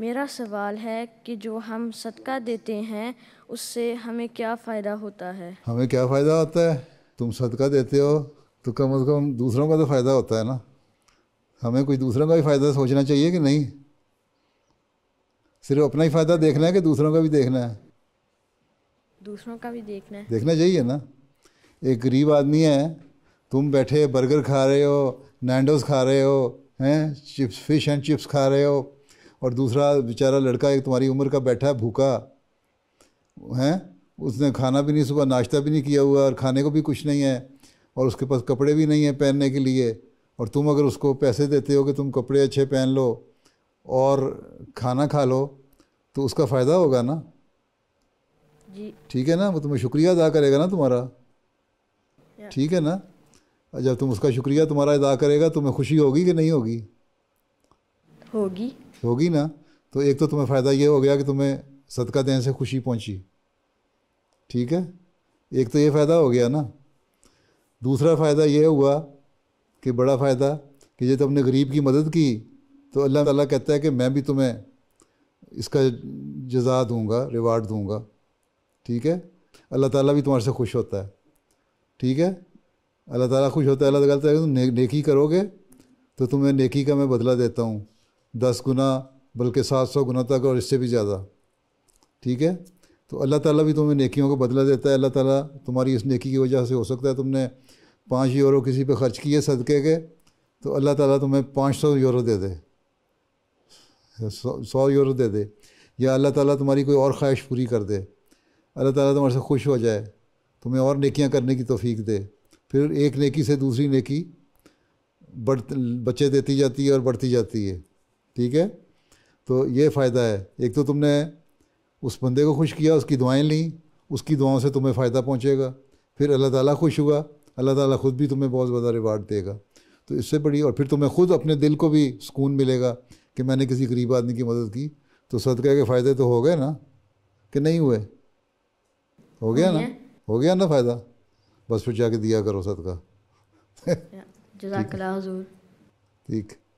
मेरा सवाल है कि जो हम सदका देते हैं उससे हमें क्या फ़ायदा होता है हमें क्या फ़ायदा होता है तुम सदका देते हो तो कम अज़ कम दूसरों का तो फ़ायदा होता है ना हमें कोई दूसरों का भी फ़ायदा सोचना चाहिए कि नहीं सिर्फ अपना ही फ़ायदा देखना है कि दूसरों का भी देखना है दूसरों का भी देखना है देखना चाहिए ना एक गरीब आदमी है तुम बैठे बर्गर खा रहे हो नैंडोज खा रहे हो हैं चिप्स फिश एंड चिप्स खा रहे हो और दूसरा बेचारा लड़का एक तुम्हारी उम्र का बैठा है भूखा हैं उसने खाना भी नहीं सुबह नाश्ता भी नहीं किया हुआ और खाने को भी कुछ नहीं है और उसके पास कपड़े भी नहीं हैं पहनने के लिए और तुम अगर उसको पैसे देते हो कि तुम कपड़े अच्छे पहन लो और खाना खा लो तो उसका फ़ायदा होगा ना जी ठीक है ना वो तुम्हें शुक्रिया अदा करेगा ना तुम्हारा ठीक है ना जब तुम उसका शुक्रिया तुम्हारा अदा करेगा तुम्हें खुशी होगी कि नहीं होगी होगी होगी ना तो एक तो तुम्हें फ़ायदा ये हो गया कि तुम्हें सदका देने से खुशी पहुंची ठीक है एक तो ये फ़ायदा हो गया ना दूसरा फ़ायदा ये हुआ कि बड़ा फ़ायदा कि जब तुमने तो गरीब की मदद की तो अल्लाह ताला कहता है कि मैं भी तुम्हें इसका जजा दूंगा रिवार्ड दूंगा ठीक है अल्लाह ताला भी तुम्हारे से खुश होता है ठीक है अल्लाह ताला खुश होता है अल्लाह ताला कहता है तुम नेकी करोगे तो तुम्हें नेकी का मैं बदला देता हूँ दस गुना बल्कि सात सौ गुना तक और इससे भी ज़्यादा ठीक है तो अल्लाह ताला भी तुम्हें नेकियों को बदला देता है अल्लाह ताला तुम्हारी इस नेकी की वजह से हो सकता है तुमने पाँच यूरो किसी पे खर्च किए सदके के तो अल्लाह ताला तुम्हें पाँच सौ यूरो दे दे सौ यूरो दे दे या अल्लाह ताला तुम्हारी कोई और ख्वाहिश पूरी कर दे अल्लाह ताला तुम्हारे से खुश हो जाए तुम्हें और नेकियाँ करने की तोफ़ी दे फिर एक नेकी से दूसरी नेकी बढ़ बच्चे देती जाती है और बढ़ती जाती है ठीक है तो ये फ़ायदा है एक तो तुमने उस बंदे को खुश किया उसकी दुआएं ली उसकी दुआओं से तुम्हें फ़ायदा पहुँचेगा फिर अल्लाह ताला खुश हुआ अल्लाह ताला ख़ुद भी तुम्हें बहुत ज़्यादा रिवार्ड देगा तो इससे बड़ी और फिर तुम्हें ख़ुद अपने दिल को भी सुकून मिलेगा कि मैंने किसी गरीब आदमी की मदद की तो सदका के फ़ायदे तो हो गए ना कि नहीं हुए हो गया ना हो गया ना फ़ायदा बस फिर जाके दिया करो सदका ठीक